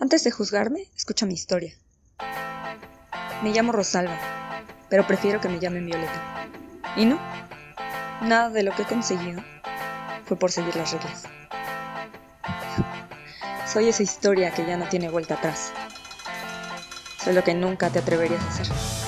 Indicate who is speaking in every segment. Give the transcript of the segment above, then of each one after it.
Speaker 1: Antes de juzgarme, escucha mi historia. Me llamo Rosalba, pero prefiero que me llamen Violeta. ¿Y no? Nada de lo que he conseguido fue por seguir las reglas. Soy esa historia que ya no tiene vuelta atrás. Soy lo que nunca te atreverías a hacer.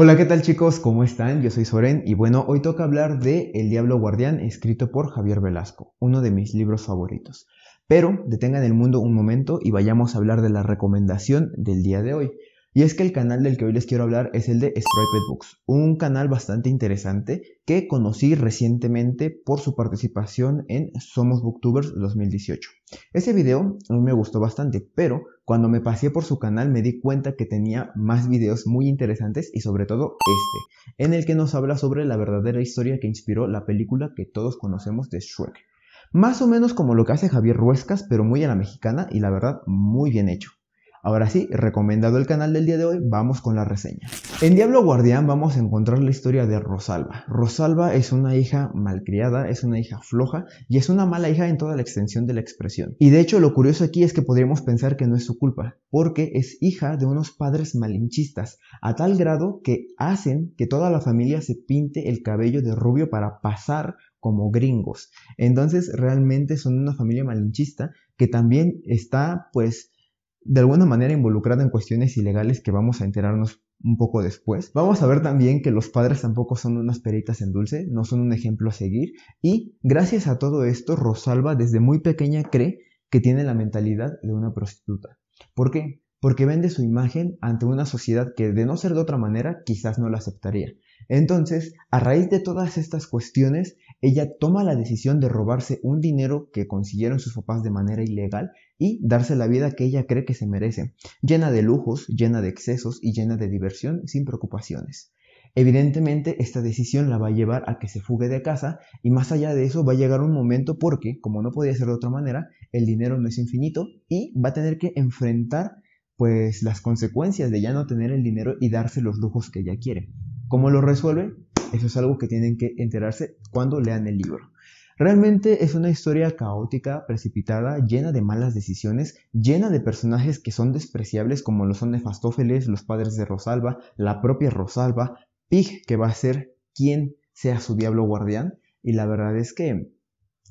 Speaker 1: Hola, ¿qué tal chicos? ¿Cómo están? Yo soy Soren y bueno, hoy toca hablar de El Diablo Guardián, escrito por Javier Velasco, uno de mis libros favoritos. Pero detengan el mundo un momento y vayamos a hablar de la recomendación del día de hoy. Y es que el canal del que hoy les quiero hablar es el de Striped Books, un canal bastante interesante que conocí recientemente por su participación en Somos Booktubers 2018. Ese video a mí me gustó bastante, pero cuando me pasé por su canal me di cuenta que tenía más videos muy interesantes y sobre todo este, en el que nos habla sobre la verdadera historia que inspiró la película que todos conocemos de Shrek. Más o menos como lo que hace Javier Ruescas, pero muy a la mexicana y la verdad muy bien hecho. Ahora sí, recomendado el canal del día de hoy, vamos con la reseña. En Diablo Guardián vamos a encontrar la historia de Rosalba. Rosalba es una hija malcriada, es una hija floja y es una mala hija en toda la extensión de la expresión. Y de hecho lo curioso aquí es que podríamos pensar que no es su culpa, porque es hija de unos padres malinchistas, a tal grado que hacen que toda la familia se pinte el cabello de rubio para pasar como gringos. Entonces realmente son una familia malinchista que también está pues de alguna manera involucrada en cuestiones ilegales que vamos a enterarnos un poco después. Vamos a ver también que los padres tampoco son unas peritas en dulce, no son un ejemplo a seguir y gracias a todo esto Rosalba desde muy pequeña cree que tiene la mentalidad de una prostituta. ¿Por qué? porque vende su imagen ante una sociedad que de no ser de otra manera quizás no la aceptaría. Entonces, a raíz de todas estas cuestiones, ella toma la decisión de robarse un dinero que consiguieron sus papás de manera ilegal y darse la vida que ella cree que se merece, llena de lujos, llena de excesos y llena de diversión sin preocupaciones. Evidentemente, esta decisión la va a llevar a que se fugue de casa y más allá de eso va a llegar un momento porque, como no podía ser de otra manera, el dinero no es infinito y va a tener que enfrentar pues las consecuencias de ya no tener el dinero y darse los lujos que ya quiere. ¿Cómo lo resuelve? Eso es algo que tienen que enterarse cuando lean el libro. Realmente es una historia caótica, precipitada, llena de malas decisiones, llena de personajes que son despreciables como lo son Nefastófeles, los padres de Rosalba, la propia Rosalba, Pig, que va a ser quien sea su diablo guardián. Y la verdad es que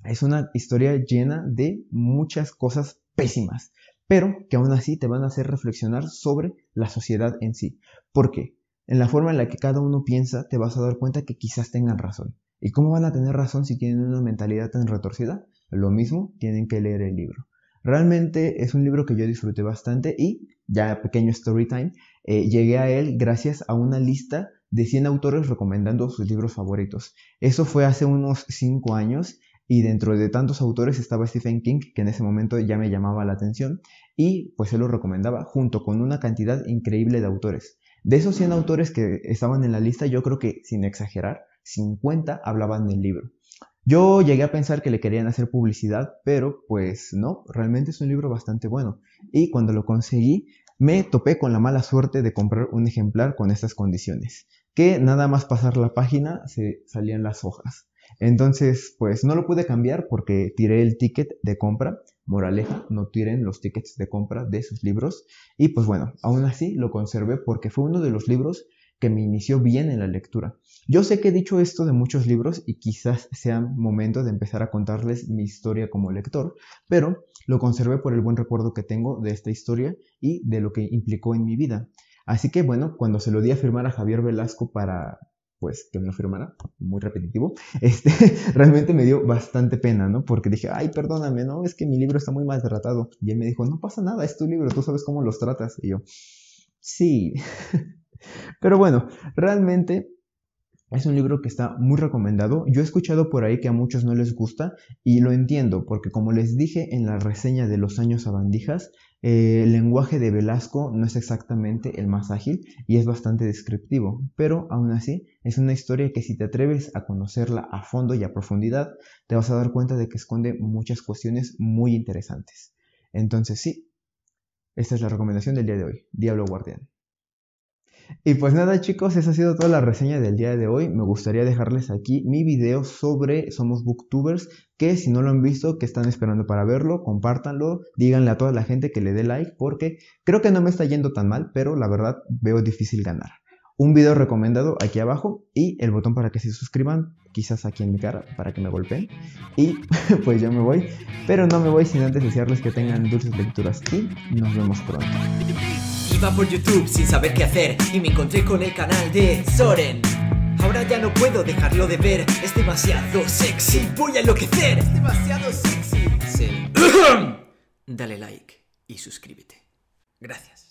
Speaker 1: es una historia llena de muchas cosas pésimas pero que aún así te van a hacer reflexionar sobre la sociedad en sí. ¿Por qué? en la forma en la que cada uno piensa te vas a dar cuenta que quizás tengan razón. ¿Y cómo van a tener razón si tienen una mentalidad tan retorcida? Lo mismo, tienen que leer el libro. Realmente es un libro que yo disfruté bastante y, ya pequeño story time, eh, llegué a él gracias a una lista de 100 autores recomendando sus libros favoritos. Eso fue hace unos 5 años y dentro de tantos autores estaba Stephen King, que en ese momento ya me llamaba la atención, y pues se lo recomendaba, junto con una cantidad increíble de autores. De esos 100 autores que estaban en la lista, yo creo que, sin exagerar, 50 hablaban del libro. Yo llegué a pensar que le querían hacer publicidad, pero pues no, realmente es un libro bastante bueno. Y cuando lo conseguí, me topé con la mala suerte de comprar un ejemplar con estas condiciones, que nada más pasar la página se salían las hojas. Entonces, pues no lo pude cambiar porque tiré el ticket de compra. Moraleja, no tiren los tickets de compra de sus libros. Y pues bueno, aún así lo conservé porque fue uno de los libros que me inició bien en la lectura. Yo sé que he dicho esto de muchos libros y quizás sea momento de empezar a contarles mi historia como lector, pero lo conservé por el buen recuerdo que tengo de esta historia y de lo que implicó en mi vida. Así que bueno, cuando se lo di a firmar a Javier Velasco para pues que me lo firmara, muy repetitivo, este, realmente me dio bastante pena, ¿no? Porque dije, ay, perdóname, no, es que mi libro está muy maltratado. Y él me dijo, no pasa nada, es tu libro, tú sabes cómo los tratas. Y yo, sí. Pero bueno, realmente es un libro que está muy recomendado. Yo he escuchado por ahí que a muchos no les gusta y lo entiendo porque como les dije en la reseña de Los años abandijas, eh, el lenguaje de Velasco no es exactamente el más ágil y es bastante descriptivo, pero aún así es una historia que si te atreves a conocerla a fondo y a profundidad, te vas a dar cuenta de que esconde muchas cuestiones muy interesantes. Entonces sí, esta es la recomendación del día de hoy, Diablo Guardián. Y pues nada chicos, esa ha sido toda la reseña del día de hoy. Me gustaría dejarles aquí mi video sobre Somos Booktubers, que si no lo han visto, que están esperando para verlo, compártanlo, díganle a toda la gente que le dé like, porque creo que no me está yendo tan mal, pero la verdad veo difícil ganar. Un video recomendado aquí abajo y el botón para que se suscriban, quizás aquí en mi cara, para que me golpeen. Y pues yo me voy, pero no me voy sin antes desearles que tengan dulces lecturas y nos vemos pronto. Va por YouTube sin saber qué hacer y me encontré con el canal de Soren. Ahora ya no puedo dejarlo de ver, es demasiado sexy, voy a enloquecer. Es demasiado sexy. Sí. Dale like y suscríbete. Gracias.